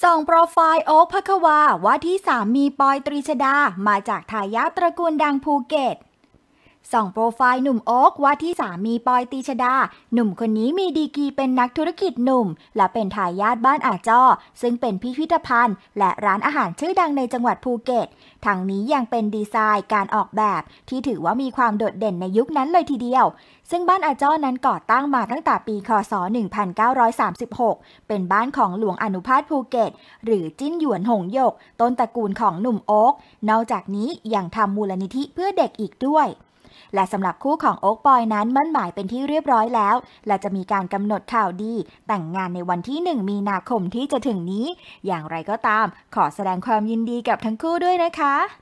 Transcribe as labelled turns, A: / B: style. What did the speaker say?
A: ส่องโปรไฟล์โอ๊คพัควาว่าที่สามีปอยตรีชดา มาจาก ทายาทตระกูลดังภูเก็ตส่องโปรไฟล์หนุ่มโอ๊กว่าที่สามีปอยตีชดา หนุ่มคนนี้มีดีกีเป็นนักธุรกิจหนุ่ม และเป็นทายาทบ้านอาจอซึ่งเป็นพิพิธภัณฑ์ และร้านอาหารชื่อดังในจังหวัดภูเก็ตทางนี้ยังเป็นดีไซน์การออกแบบที่ถือว่ามีความโดดเด่นในยุคนั้นเลยทีเดียว ซึ่งบ้านอาจอนั้นก่อตั้งมาตั้งแต่ปี คศ1936 เป็นบ้านของหลวงอนุภาสภูเก็ต หรือจิ้นหยวนหงยกต้นตระกูลของหนุ่มโอ๊กนอกจากนี้ยังทำมูลนิธิเพื่อเด็กอีกด้วยและสำหรับคู่ของโอ๊กบอยนั้นมั่นหมายเป็นที่เรียบร้อยแล้ว และจะมีการกำหนดข่าวดี แต่งงานในวันที่ 1 มีนาคมที่จะถึงนี้ อย่างไรก็ตาม ขอแสดงความยินดีกับทั้งคู่ด้วยนะค
B: ะ